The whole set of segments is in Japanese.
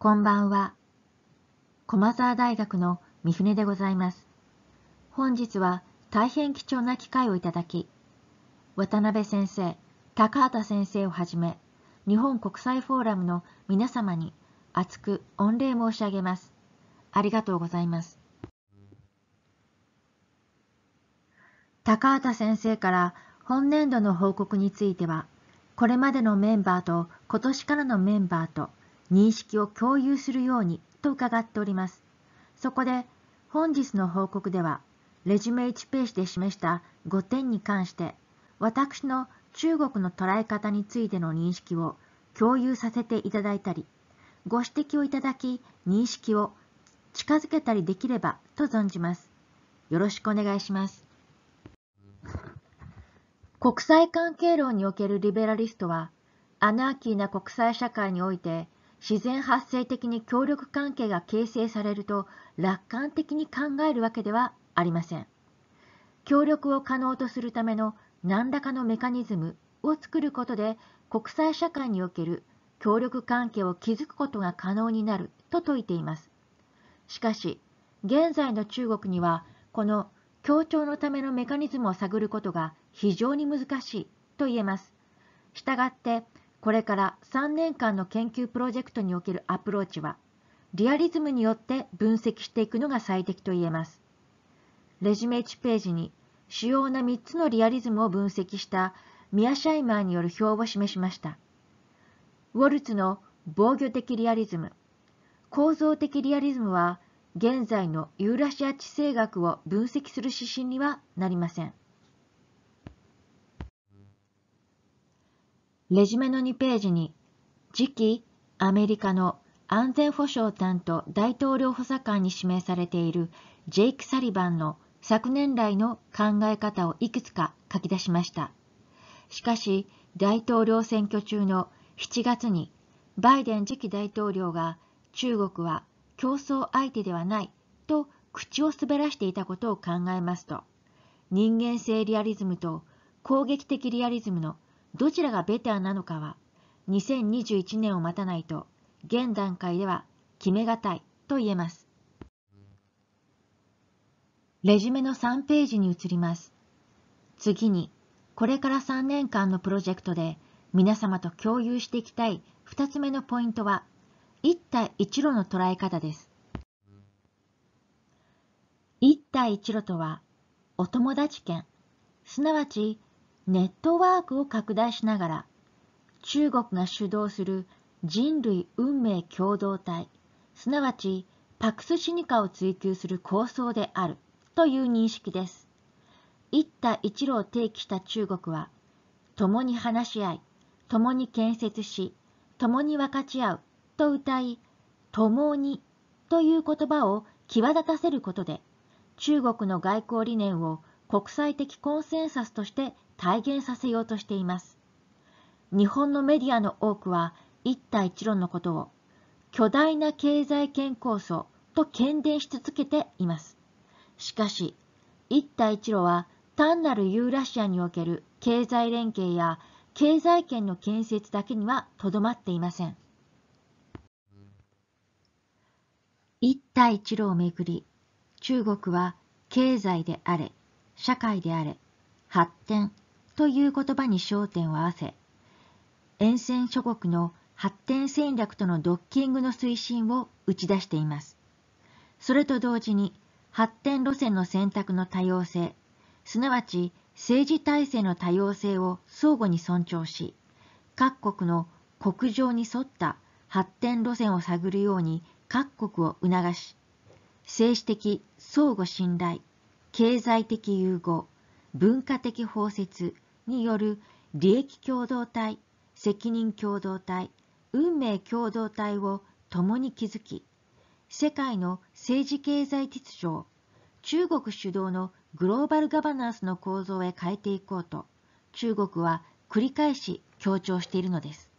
こんばんは。駒沢大学の三船でございます。本日は大変貴重な機会をいただき、渡辺先生、高畑先生をはじめ、日本国際フォーラムの皆様に厚く御礼申し上げます。ありがとうございます。高畑先生から本年度の報告については、これまでのメンバーと今年からのメンバーと、認識を共有するようにと伺っております。そこで本日の報告ではレジュメ1ページで示した5点に関して私の中国の捉え方についての認識を共有させていただいたりご指摘をいただき認識を近づけたりできればと存じます。よろしくお願いします。国際関係論におけるリベラリストはアナーキーな国際社会において自然発生的に協力関係が形成されると楽観的に考えるわけではありません。協力を可能とするための何らかのメカニズムを作ることで国際社会における協力関係を築くことが可能になると説いています。しかし、現在の中国にはこの協調のためのメカニズムを探ることが非常に難しいと言えます。したがってこれから3年間の研究プロジェクトにおけるアプローチは、リアリズムによって分析していくのが最適と言えます。レジュメ1ページに主要な3つのリアリズムを分析したミア・シャイマーによる表を示しました。ウォルツの防御的リアリズム、構造的リアリズムは現在のユーラシア地政学を分析する指針にはなりません。レジュメの2ページに、次期アメリカの安全保障担当大統領補佐官に指名されているジェイク・サリバンの昨年来の考え方をいくつか書き出しました。しかし、大統領選挙中の7月に、バイデン次期大統領が中国は競争相手ではないと口を滑らしていたことを考えますと、人間性リアリズムと攻撃的リアリズムのどちらがベターなのかは2021年を待たないと現段階では決めがたいと言えます。レジュメの3ページに移ります。次に、これから3年間のプロジェクトで皆様と共有していきたい2つ目のポイントは、一帯一路の捉え方です。一帯一路とは、お友達圏、すなわちネットワークを拡大しながら中国が主導する人類運命共同体すなわちパクスシニカを追求する構想であるという認識です一帯一路を提起した中国は共に話し合い共に建設し共に分かち合うと謳い共にという言葉を際立たせることで中国の外交理念を国際的コンセンサスとして体現させようとしています。日本のメディアの多くは一帯一路のことを巨大な経済圏構想と喧伝し続けています。しかし、一帯一路は単なるユーラシアにおける経済連携や経済圏の建設だけにはとどまっていません。一帯一路をめぐり、中国は経済であれ、社会であれ、発展という言葉に焦点を合わせ、沿線諸国の発展戦略とのドッキングの推進を打ち出しています。それと同時に、発展路線の選択の多様性、すなわち政治体制の多様性を相互に尊重し、各国の国情に沿った発展路線を探るように各国を促し、政治的相互信頼、経済的融合、文化的包摂による利益共同体、責任共同体、運命共同体を共に築き、世界の政治経済秩序を中国主導のグローバルガバナンスの構造へ変えていこうと、中国は繰り返し強調しているのです。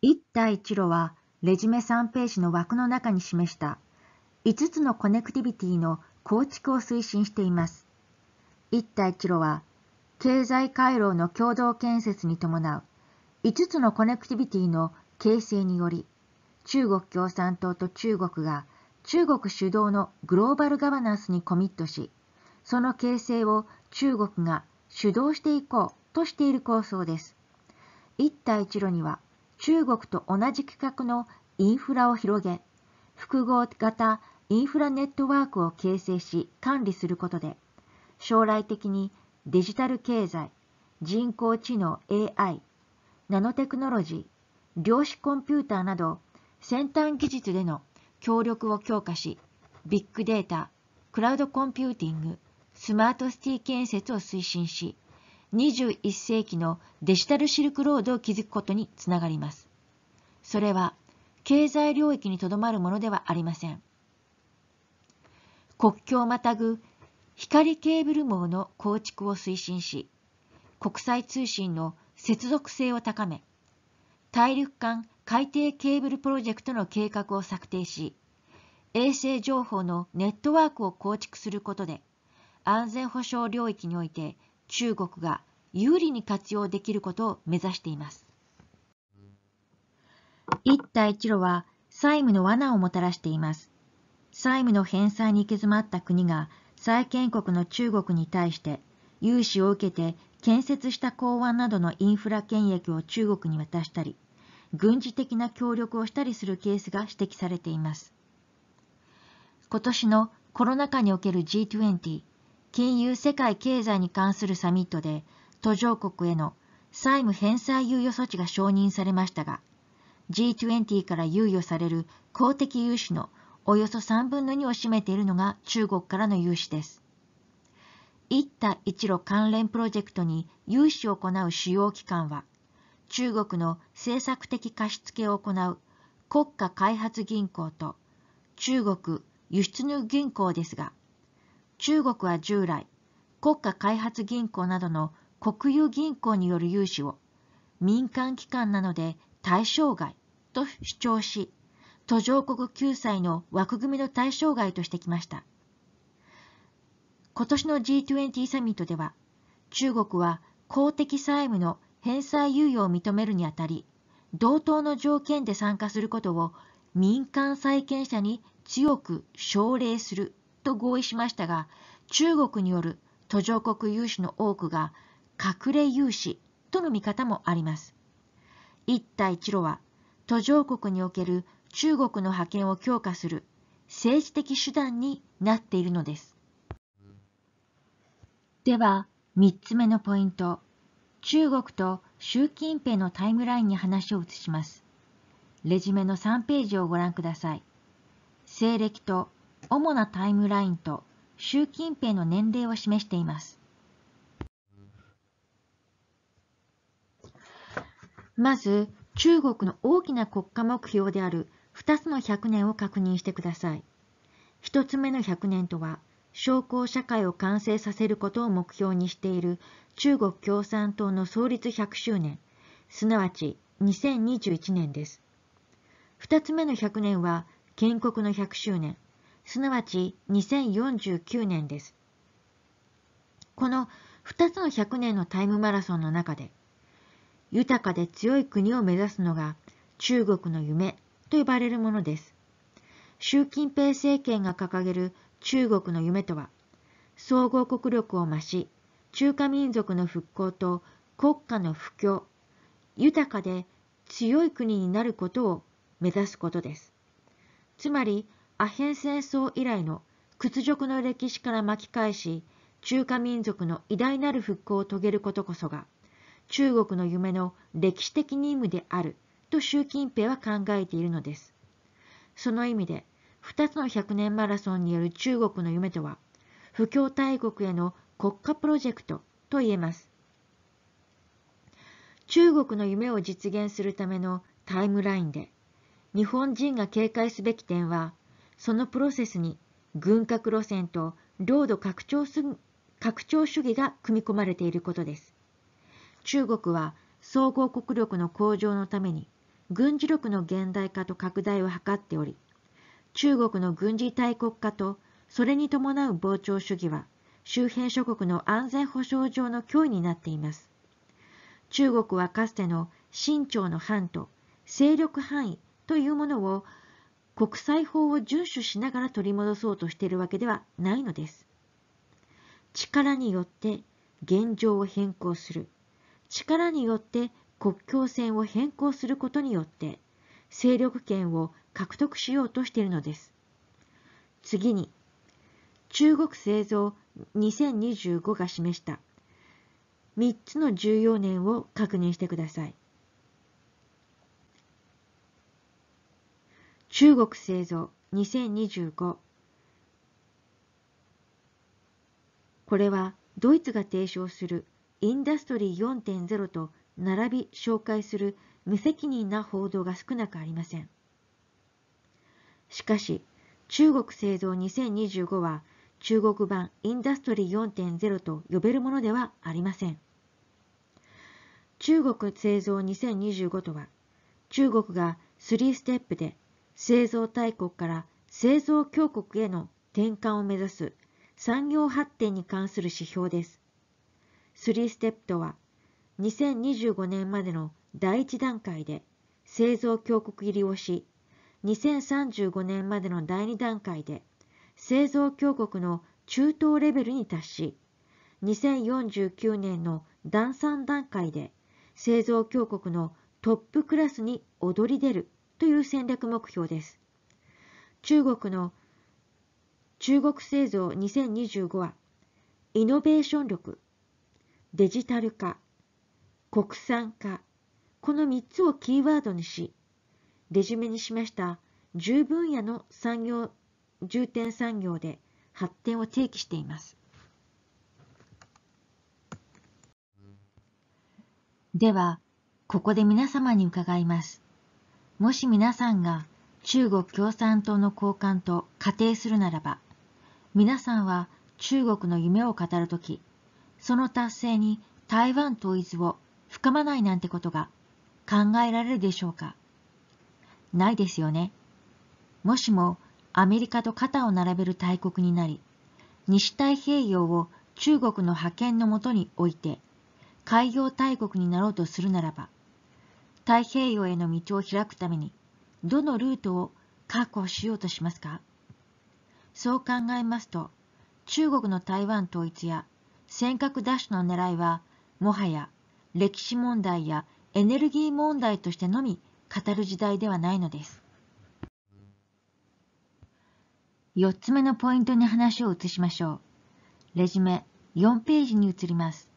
一帯一路は、レジメ三ージの枠の中に示した5つのコネクティビティの構築を推進しています。一帯一路は、経済回廊の共同建設に伴う5つのコネクティビティの形成により、中国共産党と中国が中国主導のグローバルガバナンスにコミットし、その形成を中国が主導していこうとしている構想です。一帯一路には中国と同じ規格のインフラを広げ、複合型インフラネットワークを形成し管理することで将来的にデジタル経済人工知能 AI ナノテクノロジー量子コンピューターなど先端技術での協力を強化しビッグデータクラウドコンピューティングスマートシティ建設を推進し21世紀のデジタルシルクロードを築くことにつながりますそれは経済領域にとどまるものではありません国境をまたぐ光ケーブル網の構築を推進し、国際通信の接続性を高め、大陸間海底ケーブルプロジェクトの計画を策定し、衛星情報のネットワークを構築することで、安全保障領域において中国が有利に活用できることを目指しています。一帯一路は債務の罠をもたらしています。債務の返済に行き詰まった国が債権国の中国に対して融資を受けて建設した港湾などのインフラ権益を中国に渡したり軍事的な協力をしたりするケースが指摘されています今年のコロナ禍における G20 金融世界経済に関するサミットで途上国への債務返済猶予措置が承認されましたが G20 から猶予される公的融資のおよそ3分の2を占めているのが中国からの融資です。一帯一路関連プロジェクトに融資を行う主要機関は、中国の政策的貸付を行う国家開発銀行と中国輸出入銀行ですが、中国は従来、国家開発銀行などの国有銀行による融資を民間機関なので対象外と主張し、途上国救済の枠組みの対象外としてきました。今年の G20 サミットでは、中国は公的債務の返済猶予を認めるにあたり、同等の条件で参加することを民間債権者に強く奨励すると合意しましたが、中国による途上国融資の多くが隠れ融資との見方もあります。一帯一路は途上国における中国の覇権を強化する政治的手段になっているのです。では、三つ目のポイント。中国と習近平のタイムラインに話を移します。レジュメの3ページをご覧ください。西暦と主なタイムラインと習近平の年齢を示しています。まず、中国の大きな国家目標である2つの100年を確認してください。1つ目の100年とは、商工社会を完成させることを目標にしている中国共産党の創立100周年、すなわち2021年です。2つ目の100年は建国の100周年、すなわち2049年です。この2つの100年のタイムマラソンの中で、豊かで強い国を目指すのが中国の夢と呼ばれるものです。習近平政権が掲げる中国の夢とは、総合国力を増し、中華民族の復興と国家の不況、豊かで強い国になることを目指すことです。つまり、アヘン戦争以来の屈辱の歴史から巻き返し、中華民族の偉大なる復興を遂げることこそが、中国の夢の歴史的任務であると習近平は考えているのです。その意味で、2つの100年マラソンによる中国の夢とは、不況大国への国家プロジェクトと言えます。中国の夢を実現するためのタイムラインで、日本人が警戒すべき点は、そのプロセスに軍拡路線と領土拡張す拡張主義が組み込まれていることです。中国は総合国力の向上のために軍事力の現代化と拡大を図っており、中国の軍事大国化とそれに伴う膨張主義は、周辺諸国の安全保障上の脅威になっています。中国はかつての清朝の藩と勢力範囲というものを国際法を遵守しながら取り戻そうとしているわけではないのです。力によって現状を変更する。力によって国境線を変更することによって勢力圏を獲得しようとしているのです。次に、中国製造2025が示した3つの重要年を確認してください。中国製造2025これはドイツが提唱するインダストリー4.0と並び紹介する無責任な報道が少なくありません。しかし、中国製造2025は中国版インダストリー4.0と呼べるものではありません。中国製造2025とは、中国が3ステップで製造大国から製造強国への転換を目指す産業発展に関する指標です。3ステップとは、2025年までの第1段階で製造強国入りをし、2035年までの第2段階で製造強国の中東レベルに達し、2049年の第3段階で製造強国のトップクラスに躍り出るという戦略目標です。中国の中国製造2025は、イノベーション力、デジタル化、国産化、この3つをキーワードにし、レジュメにしました10分野の産業、重点産業で発展を提起しています。では、ここで皆様に伺います。もし皆さんが中国共産党の高官と仮定するならば、皆さんは中国の夢を語るとき、その達成に台湾統一を深まないなんてことが考えられるでしょうかないですよね。もしもアメリカと肩を並べる大国になり、西太平洋を中国の覇権のもとにおいて、海洋大国になろうとするならば、太平洋への道を開くために、どのルートを確保しようとしますかそう考えますと、中国の台湾統一や尖閣奪取の狙いは、もはや歴史問題やエネルギー問題としてのみ語る時代ではないのです。4つ目のポイントに話を移しましょう。レジュメ4ページに移ります。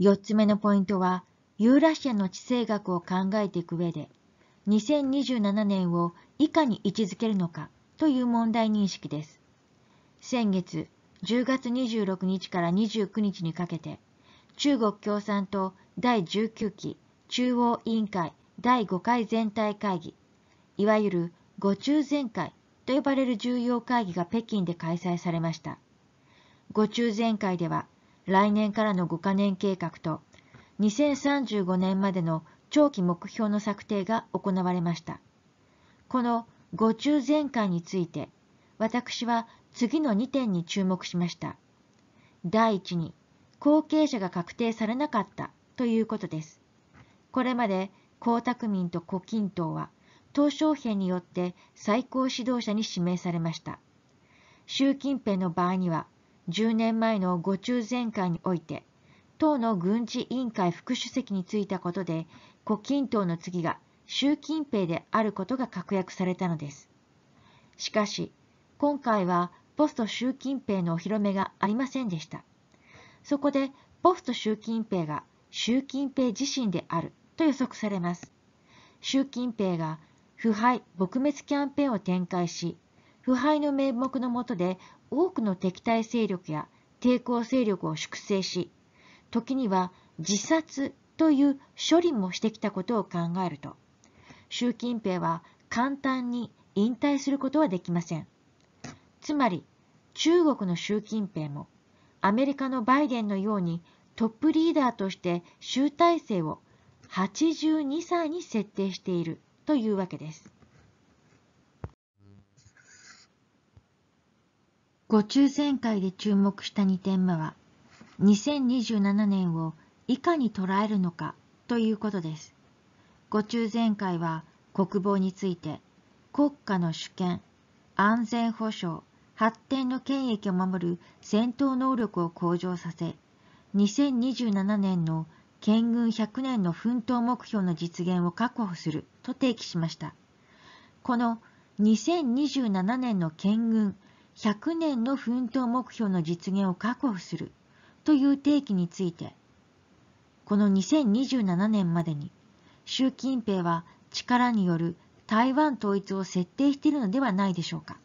4つ目のポイントは、ユーラシアの地政学を考えていく上で、2027年をいかに位置づけるのかという問題認識です。先月10月26日から29日にかけて、中国共産党第19期中央委員会第5回全体会議、いわゆる5中全会と呼ばれる重要会議が北京で開催されました。5中全会では、来年からの5カ年計画と、2035年までの長期目標の策定が行われました。この5中全会について、私は次の2点に注目しました。第1に、後継者が確定されなかったということです。これまで江沢民と胡錦涛は、鄧小平によって最高指導者に指名されました。習近平の場合には、10年前の五中全会において、党の軍事委員会副主席に就いたことで、胡錦涛の次が習近平であることが確約されたのです。しかし、今回はポスト習近平のお披露目がありませんでした。そこで、ポスト習近平が習近平自身であると予測されます。習近平が腐敗撲滅キャンペーンを展開し、腐敗の名目のもとで多くの敵対勢力や抵抗勢力を粛清し、時には自殺という処理もしてきたことを考えると、習近平は簡単に引退することはできません。つまり、中国の習近平もアメリカのバイデンのようにトップリーダーとして集大成を82歳に設定しているというわけです。ご抽選会で注目した2点目は2027年をいかに捉えるのかということです。ご抽選会は国防について国家の主権、安全保障、発展の権益を守る戦闘能力を向上させ、2027年の県軍100年の奮闘目標の実現を確保すると提起しました。この2027年の県軍100年の奮闘目標の実現を確保するという提起について、この2027年までに習近平は力による台湾統一を設定しているのではないでしょうか。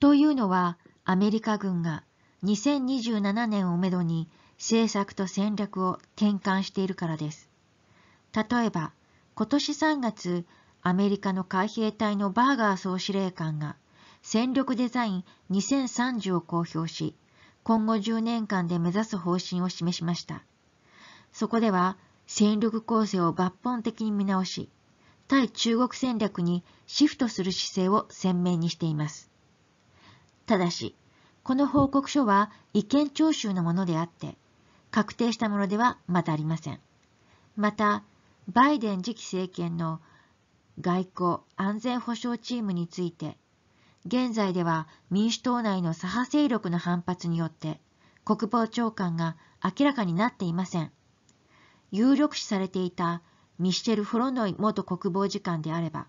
というのは、アメリカ軍が2027年をめどに政策と戦略を転換しているからです。例えば、今年3月、アメリカの海兵隊のバーガー総司令官が戦力デザイン2030を公表し、今後10年間で目指す方針を示しました。そこでは、戦力構成を抜本的に見直し、対中国戦略にシフトする姿勢を鮮明にしています。ただし、この報告書は意見聴取のものであって、確定したものではまだありません。また、バイデン次期政権の外交安全保障チームについて、現在では民主党内の左派勢力の反発によって国防長官が明らかになっていません。有力視されていたミシェル・フロノイ元国防次官であれば、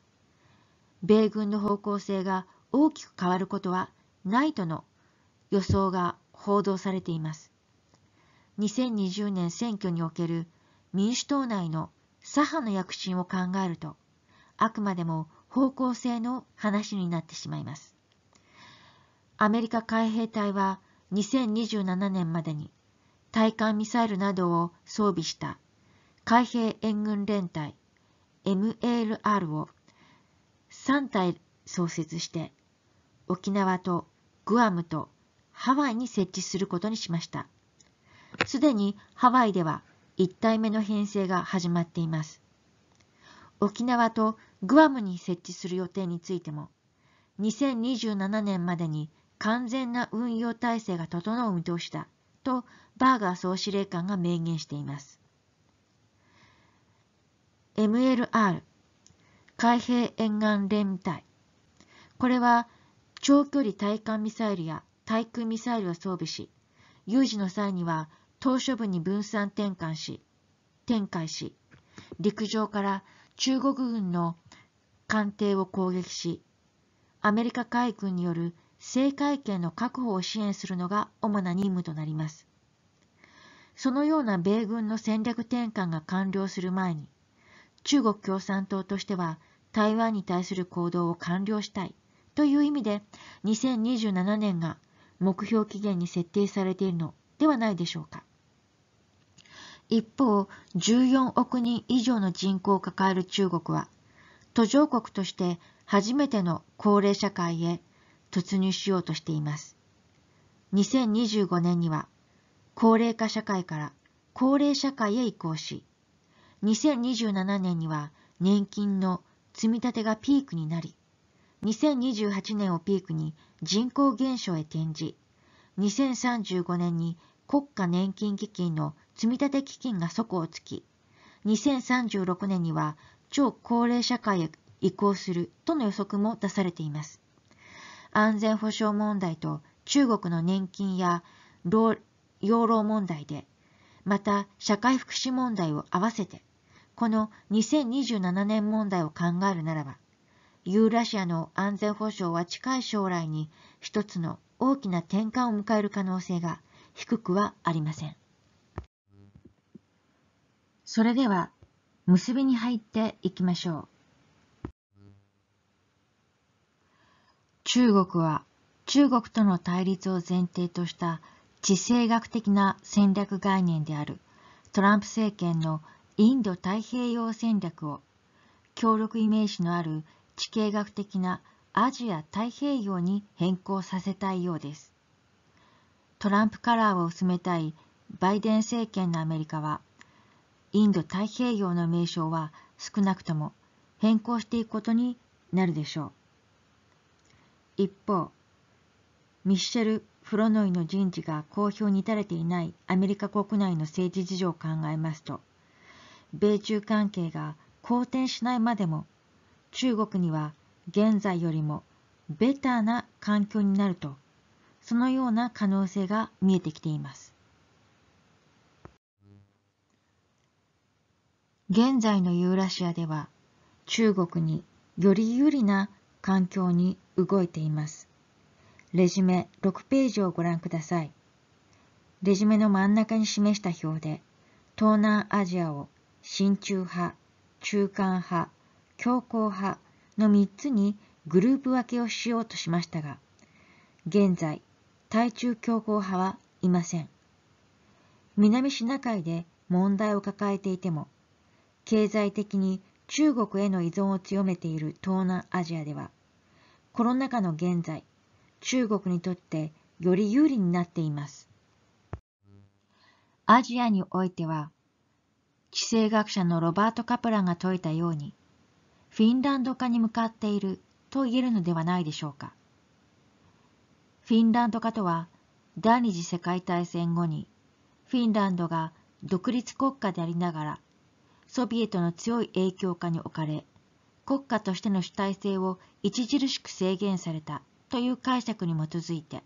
米軍の方向性が大きく変わることはないとの予想が報道されています。2020年選挙における民主党内の左派の躍進を考えると、あくまでも方向性の話になってしまいます。アメリカ海兵隊は2027年までに対艦ミサイルなどを装備した海兵援軍連隊 MLR を3体創設して沖縄とグアムとハワイに設置することにしました。すでにハワイでは1体目の編成が始まっています。沖縄とグアムに設置する予定についても、2027年までに完全な運用体制が整う見通しだとバーガー総司令官が明言しています。MLR 海兵沿岸連隊これは長距離対艦ミサイルや対空ミサイルを装備し、有事の際には島処分に分散転換し、展開し、陸上から中国軍の艦艇を攻撃し、アメリカ海軍による制海権の確保を支援するのが主な任務となります。そのような米軍の戦略転換が完了する前に、中国共産党としては台湾に対する行動を完了したいという意味で2027年が目標期限に設定されているのではないでしょうか一方14億人以上の人口を抱える中国は途上国として初めての高齢社会へ突入しようとしています2025年には高齢化社会から高齢社会へ移行し2027年には年金の積み立てがピークになり2028年をピークに人口減少へ転じ、2035年に国家年金基金の積立基金が底をつき、2036年には超高齢社会へ移行するとの予測も出されています。安全保障問題と中国の年金や老養老問題で、また社会福祉問題を合わせて、この2027年問題を考えるならば、ユーラシアの安全保障は近い将来に一つの大きな転換を迎える可能性が低くはありません。それでは結びに入っていきましょう。中国は中国との対立を前提とした地政学的な戦略概念であるトランプ政権のインド太平洋戦略を協力イメージのある地形学的なアジア太平洋に変更させたいようです。トランプカラーを薄めたいバイデン政権のアメリカは、インド太平洋の名称は少なくとも変更していくことになるでしょう。一方、ミッシェル・フロノイの人事が公表に至れていないアメリカ国内の政治事情を考えますと、米中関係が好転しないまでも中国には現在よりもベターな環境になるとそのような可能性が見えてきています現在のユーラシアでは中国により有利な環境に動いていますレジュメ6ページをご覧くださいレジュメの真ん中に示した表で東南アジアを親中派中間派強硬派の3つにグループ分けをしようとしましたが、現在、対中強硬派はいません。南シナ海で問題を抱えていても、経済的に中国への依存を強めている東南アジアでは、コロナ禍の現在、中国にとってより有利になっています。アジアにおいては、地政学者のロバート・カプランが説いたように、フィンランド化に向かっていると言えるのではないでしょうか。フィンランド化とは、第二次世界大戦後にフィンランドが独立国家でありながら、ソビエトの強い影響下に置かれ、国家としての主体性を著しく制限されたという解釈に基づいて、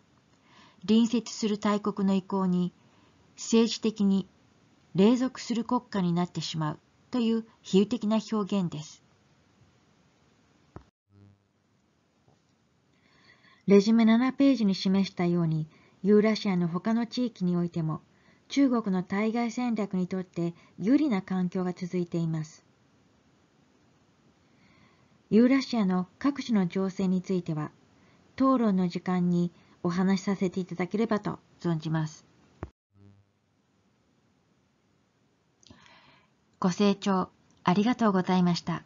隣接する大国の意向に政治的に隷属する国家になってしまうという比喩的な表現です。レジュメ7ページに示したように、ユーラシアの他の地域においても、中国の対外戦略にとって有利な環境が続いています。ユーラシアの各種の情勢については、討論の時間にお話しさせていただければと存じます。ご清聴ありがとうございました。